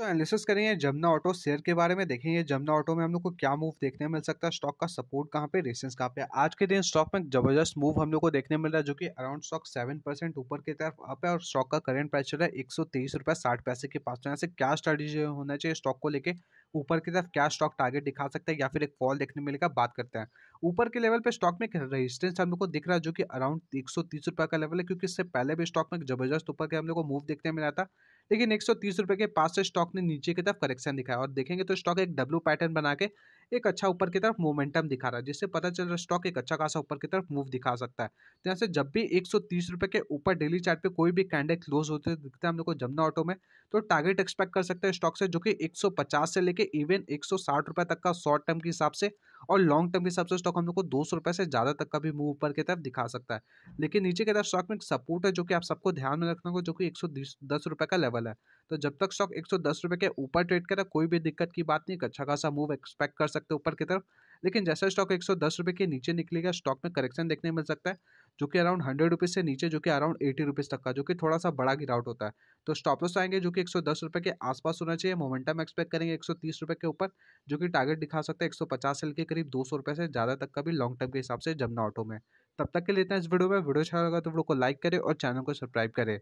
तो एनालिसिस करेंगे Jamuna auto share के बारे में देखेंगे जमुना ऑटो में हम लोग को क्या मूव देखने मिल सकता है स्टॉक का सपोर्ट कहाँ पे रेसेंस कहाँ पे आज के दिन स्टॉक में जबरदस्त मूव हम लोग को देखने मिल रहा है जो कि अराउंड स्टॉक सेवन परसेंट ऊपर की तरफ अप है और स्टॉक का करेंट प्राइस चल रहा है एक सौ तेईस साठ पैसे के पास तो यहाँ से क्या स्ट्रेटेजी होना चाहिए स्टॉक को लेकर ऊपर की तरफ क्या स्टॉक टारगेट दिखा सकता है या फिर एक फॉल देखने मिलेगा बात करते हैं ऊपर के लेवल पे स्टॉक में एक रेजिस्टेंस हम लोग को दिख रहा है जो कि अराउंड एक सौ तीस रुपये का लेवल है क्योंकि इससे पहले भी स्टॉक में जबरदस्त ऊपर के हम लोग को मूव देखने मिला था लेकिन एक सौ के पास से स्टॉक ने नीचे की तरफ करेक्शन दिखाया और देखेंगे तो स्टॉक एक डब्लू पैटर्न बना के एक अच्छा ऊपर की तरफ मोमेंटम दिखा रहा है जिससे पता चल रहा है स्टॉक एक अच्छा खासा ऊपर की तरफ मूव दिखा सकता है तो यहाँ से जब भी एक सौ के ऊपर डेली चार्ट पे कोई भी कैंडल क्लोज होते दिखते हैं हम लोग को जमुना ऑटो में तो टारगेट एक्सपेक्ट कर सकते हैं स्टॉक से जो कि 150 से लेके इवन एक रुपए तक का शॉर्ट टर्म के हिसाब से और लॉन्ग टर्म के हिसाब से स्टॉक हम लोग को दो सौ रुपये से ज़्यादा तक का भी मूव ऊपर की तरफ दिखा सकता है लेकिन नीचे की तरफ स्टॉक में एक सपोर्ट है जो कि आप सबको ध्यान में रखना होगा जो कि एक सौ दस रुपये का लेवल है तो जब तक स्टॉक एक सौ दस रुपये के ऊपर ट्रेड करे कोई भी दिक्कत की बात नहीं अच्छा खासा मूव एक्सपेक्ट कर सकते ऊपर की तरफ लेकिन जैसा स्टॉक एक सौ दस रुपये के नीचे निकलेगा स्टॉक में करेक्शन देखने मिल सकता है जो कि अराउंड हंड्रेड रुपीज़ से नीचे जो कि अराउंड एटी रुपीज़ तक का जो कि थोड़ा सा बड़ा गिरावट होता है तो स्टॉप लॉस आएंगे जो कि एक सौ दस रुपये के आसपास होना चाहिए मोमेंटम एक्सपेक्ट करेंगे एक सौ तीस रुपये के ऊपर जो कि टारगेट दिखा सकते हैं एक सौ पचास सेल के करीब दो सौ रुपये से ज़्यादा तक का भी लॉन्ग टर्म के हिसाब से जमना ऑटो में तब तक के लिए इतना इस वीडियो में वीडियो अच्छा लगा तो वीडियो को लाइक करें और चैनल को सब्सक्राइब करें